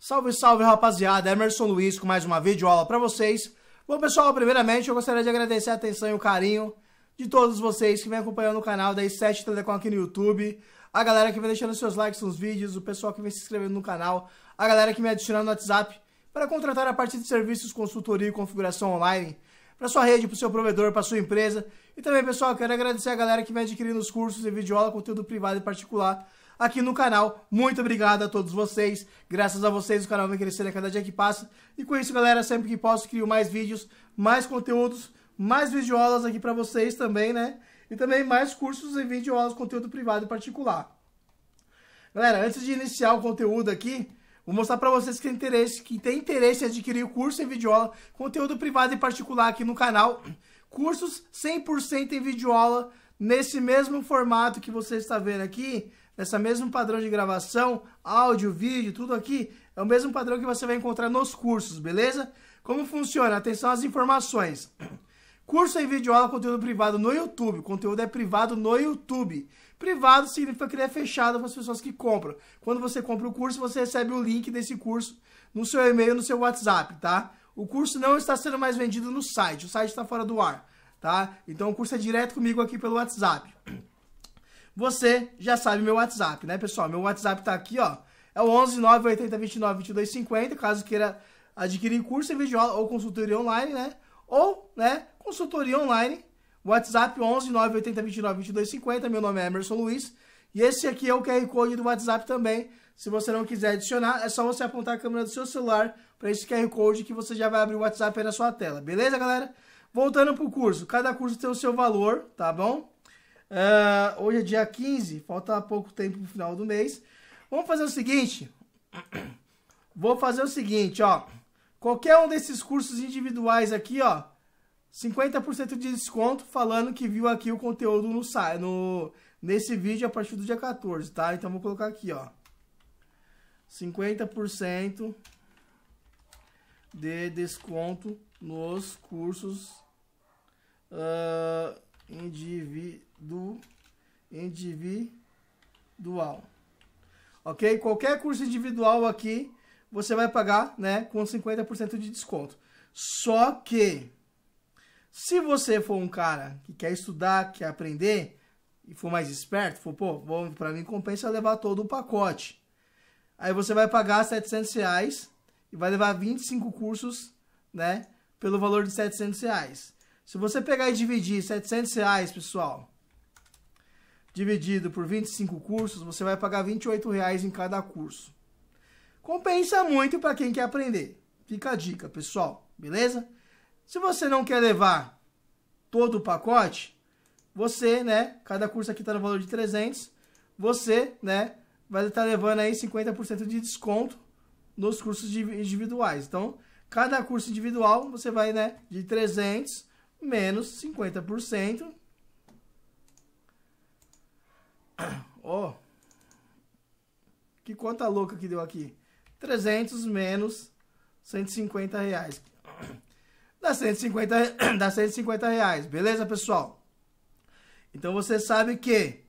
Salve, salve, rapaziada. Emerson Luiz com mais uma videoaula para vocês. Bom, pessoal, primeiramente eu gostaria de agradecer a atenção e o carinho de todos vocês que vem acompanhando o canal da i7 Telecom aqui no YouTube, a galera que vem deixando seus likes nos vídeos, o pessoal que vem se inscrevendo no canal, a galera que me adicionando no WhatsApp para contratar a partir de serviços, consultoria e configuração online para sua rede, para o seu provedor, para sua empresa. E também, pessoal, quero agradecer a galera que vem adquirindo os cursos e videoaula, conteúdo privado e particular aqui no canal. Muito obrigado a todos vocês. Graças a vocês o canal vem crescendo a cada dia que passa. E com isso, galera, sempre que posso, crio mais vídeos, mais conteúdos, mais videoaulas aqui para vocês também, né? E também mais cursos e videoaulas, conteúdo privado e particular. Galera, antes de iniciar o conteúdo aqui, Vou mostrar para vocês que tem interesse, que tem interesse em adquirir o curso em videoaula, conteúdo privado e particular aqui no canal. Cursos 100% em videoaula, nesse mesmo formato que você está vendo aqui, essa mesmo padrão de gravação, áudio, vídeo, tudo aqui, é o mesmo padrão que você vai encontrar nos cursos, beleza? Como funciona? Atenção às informações. Curso em vídeo aula conteúdo privado no YouTube. O conteúdo é privado no YouTube. Privado significa que ele é fechado para as pessoas que compram. Quando você compra o curso, você recebe o link desse curso no seu e-mail, no seu WhatsApp, tá? O curso não está sendo mais vendido no site. O site está fora do ar, tá? Então o curso é direto comigo aqui pelo WhatsApp. Você já sabe meu WhatsApp, né, pessoal? Meu WhatsApp tá aqui, ó. É o 11 980 29 22 50, caso queira adquirir curso em vídeo ou consultoria online, né? Ou, né, consultoria online. WhatsApp 11 980 29 22 50. Meu nome é Emerson Luiz. E esse aqui é o QR Code do WhatsApp também. Se você não quiser adicionar, é só você apontar a câmera do seu celular para esse QR Code que você já vai abrir o WhatsApp aí na sua tela. Beleza, galera? Voltando pro curso. Cada curso tem o seu valor, tá bom? Uh, hoje é dia 15, falta pouco tempo pro final do mês. Vamos fazer o seguinte. Vou fazer o seguinte, ó. Qualquer um desses cursos individuais aqui, ó. 50% de desconto falando que viu aqui o conteúdo no, no nesse vídeo a partir do dia 14, tá? Então vou colocar aqui, ó. 50% de desconto nos cursos uh, indivíduo, individual. Ok? Qualquer curso individual aqui, você vai pagar né, com 50% de desconto. Só que, se você for um cara que quer estudar, quer aprender, e for mais esperto, for, pô, para mim compensa levar todo o pacote. Aí você vai pagar 700 reais e vai levar 25 cursos, né, pelo valor de 700 reais. Se você pegar e dividir 700 reais, pessoal, dividido por 25 cursos, você vai pagar 28 reais em cada curso. Compensa muito para quem quer aprender. Fica a dica, pessoal, beleza? Se você não quer levar todo o pacote, você, né, cada curso aqui está no valor de 300, você, né, vai estar tá levando aí 50% de desconto nos cursos individuais. Então, cada curso individual, você vai, né, de 300 menos 50%. Ó, oh, que conta louca que deu aqui. 300 menos 150 reais. Dá 150, dá 150 reais, beleza, pessoal? Então você sabe que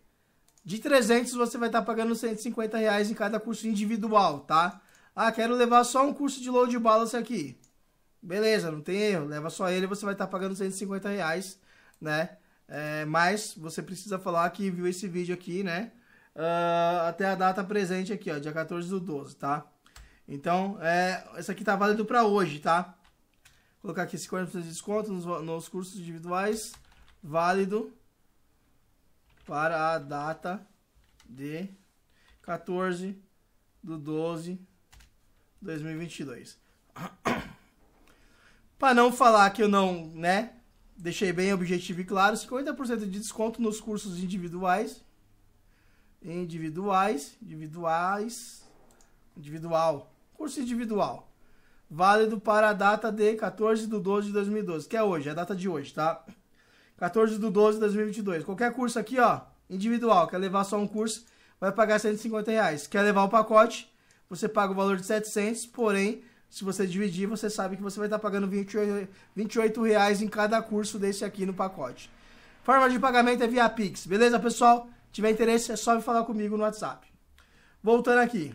de 300 você vai estar tá pagando 150 reais em cada curso individual, tá? Ah, quero levar só um curso de load balance aqui beleza, não tem erro, leva só ele, você vai estar tá pagando 150 reais, né? É, mas você precisa falar que viu esse vídeo aqui, né? Uh, até a data presente aqui, ó, dia 14 do 12, tá? Então, é, essa aqui tá válido para hoje, tá? Vou colocar aqui 50% de desconto nos, nos cursos individuais, válido para a data de 14 do 12 2022. Para não falar que eu não, né? Deixei bem objetivo e claro, 50% de desconto nos cursos individuais. Individuais, individuais, individual. Curso individual. Válido para a data de 14 de 12 de 2012, que é hoje, é a data de hoje, tá? 14 de 12 de 2022. Qualquer curso aqui, ó, individual, quer levar só um curso, vai pagar 150 reais. Quer levar o pacote, você paga o valor de 700, porém se você dividir, você sabe que você vai estar pagando 28, reais em cada curso desse aqui no pacote. Forma de pagamento é via Pix, beleza, pessoal? Se tiver interesse, é só me falar comigo no WhatsApp. Voltando aqui.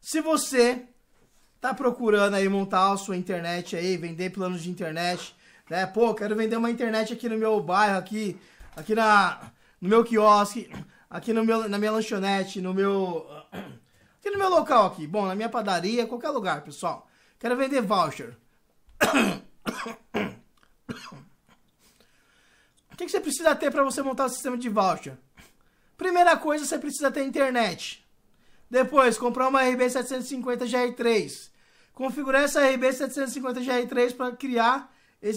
Se você está procurando aí montar a sua internet aí, vender planos de internet, né? Pô, quero vender uma internet aqui no meu bairro, aqui, aqui na, no meu quiosque, aqui no meu, na minha lanchonete, no meu Aqui no meu local aqui, bom, na minha padaria, qualquer lugar, pessoal. Quero vender voucher. O que, você precisa ter para você montar o um sistema de voucher? Primeira coisa, você precisa ter internet. Depois, comprar uma RB750 GR3. Configurar essa RB750 GR3 para criar, é,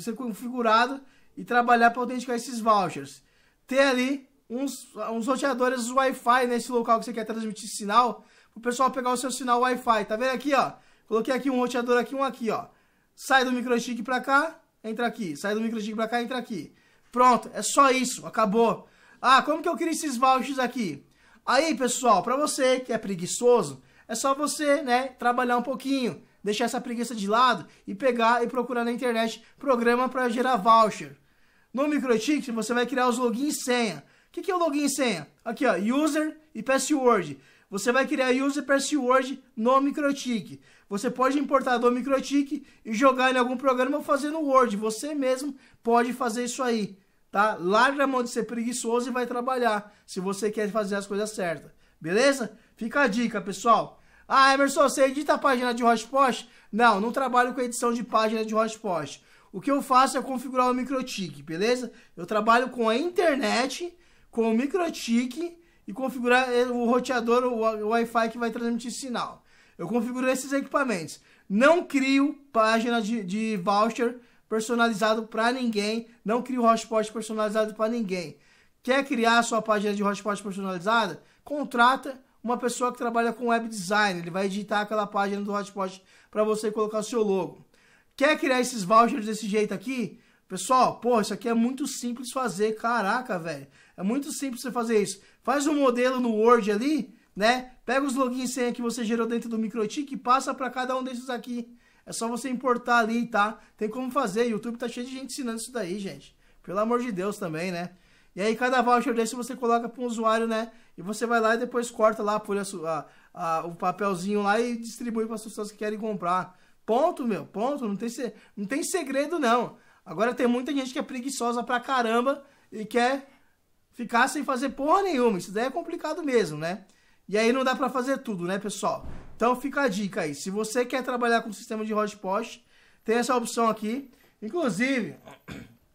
ser configurado e trabalhar para autenticar esses vouchers. Ter ali uns, uns roteadores Wi-Fi nesse local que você quer transmitir sinal, o pessoal pegar o seu sinal Wi-Fi. Tá vendo aqui, ó? Coloquei aqui um roteador aqui, um aqui, ó. Sai do microchip pra cá, entra aqui. Sai do microchip pra cá, entra aqui. Pronto, é só isso, acabou. Ah, como que eu crio esses vouchers aqui? Aí, pessoal, pra você que é preguiçoso, é só você, né, trabalhar um pouquinho, deixar essa preguiça de lado e pegar e procurar na internet programa para gerar voucher. No microchip, você vai criar os login e senha. O que, que é o login e senha? Aqui, ó, user e password. Você vai criar user e password no MikroTik. Você pode importar do MikroTik e jogar em algum programa ou fazer no Word. Você mesmo pode fazer isso aí, tá? Larga a mão de ser preguiçoso e vai trabalhar, se você quer fazer as coisas certas. Beleza? Fica a dica, pessoal. Ah, Emerson, você edita a página de hotspot? Não, não trabalho com edição de página de hotspot. O que eu faço é configurar o MikroTik, beleza? Eu trabalho com a internet com o microtique e configurar eh, o roteador, o Wi-Fi que vai transmitir sinal. Eu configuro esses equipamentos. Não crio página de, de voucher personalizado para ninguém. Não crio hotspot personalizado para ninguém. Quer criar sua página de hotspot personalizada? Contrata uma pessoa que trabalha com web design. Ele vai editar aquela página do hotspot para você colocar o seu logo. Quer criar esses vouchers desse jeito aqui? Pessoal, pô, isso aqui é muito simples fazer. Caraca, velho. É muito simples você fazer isso. Faz um modelo no Word ali, né? Pega os login e senha que você gerou dentro do MicroTik e passa para cada um desses aqui. É só você importar ali, tá? Tem como fazer. YouTube tá cheio de gente ensinando isso daí, gente. Pelo amor de Deus também, né? E aí cada voucher desse você coloca para um usuário, né? E você vai lá e depois corta lá por a, a, a, o papelzinho lá e distribui para as pessoas que querem comprar. Ponto, meu, ponto. Não tem, não tem segredo, não. Agora tem muita gente que é preguiçosa pra caramba e quer ficar sem fazer porra nenhuma. Isso daí é complicado mesmo, né? E aí não dá para fazer tudo, né, pessoal? Então fica a dica aí. Se você quer trabalhar com sistema de hotspot, tem essa opção aqui. Inclusive,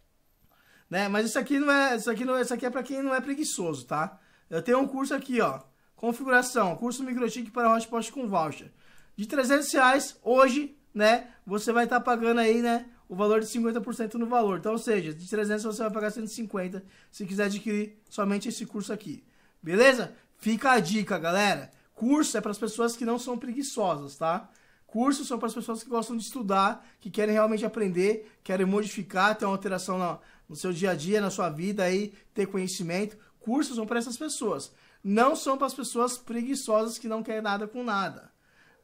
né? Mas isso aqui não é, isso aqui não, é, isso aqui é para quem não é preguiçoso, tá? Eu tenho um curso aqui, ó, configuração, curso microchip para hotspot com voucher, de 300 reais hoje, né? Você vai estar tá pagando aí, né? o valor de 50% no valor. Então, ou seja, de 300 você vai pagar 150 se quiser adquirir somente esse curso aqui. Beleza? Fica a dica, galera. Curso é para as pessoas que não são preguiçosas, tá? Cursos são para as pessoas que gostam de estudar, que querem realmente aprender, querem modificar, ter uma alteração no, no seu dia a dia, na sua vida aí, ter conhecimento. Cursos são para essas pessoas. Não são para as pessoas preguiçosas que não querem nada com nada,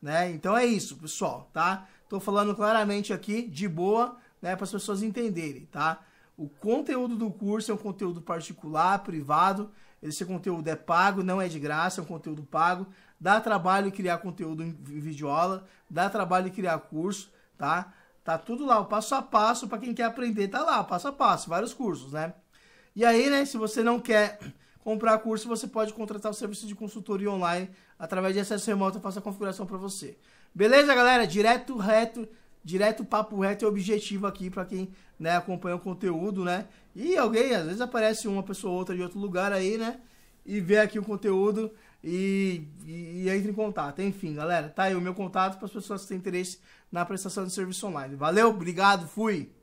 né? Então é isso, pessoal, tá? Estou falando claramente aqui, de boa, né, para as pessoas entenderem, tá? O conteúdo do curso é um conteúdo particular, privado. Esse conteúdo é pago, não é de graça, é um conteúdo pago. Dá trabalho criar conteúdo em videoaula, dá trabalho criar curso, tá? Tá tudo lá, o passo a passo para quem quer aprender, tá lá, passo a passo, vários cursos, né? E aí, né, se você não quer comprar curso, você pode contratar o serviço de consultoria online através de acesso remoto, eu faço a configuração para você. Beleza, galera? Direto, reto, direto, papo reto e objetivo aqui para quem né, acompanha o conteúdo, né? E alguém, às vezes aparece uma pessoa ou outra de outro lugar aí, né? E vê aqui o conteúdo e, e, e entra em contato. Enfim, galera, tá aí o meu contato para as pessoas que têm interesse na prestação de serviço online. Valeu, obrigado, fui!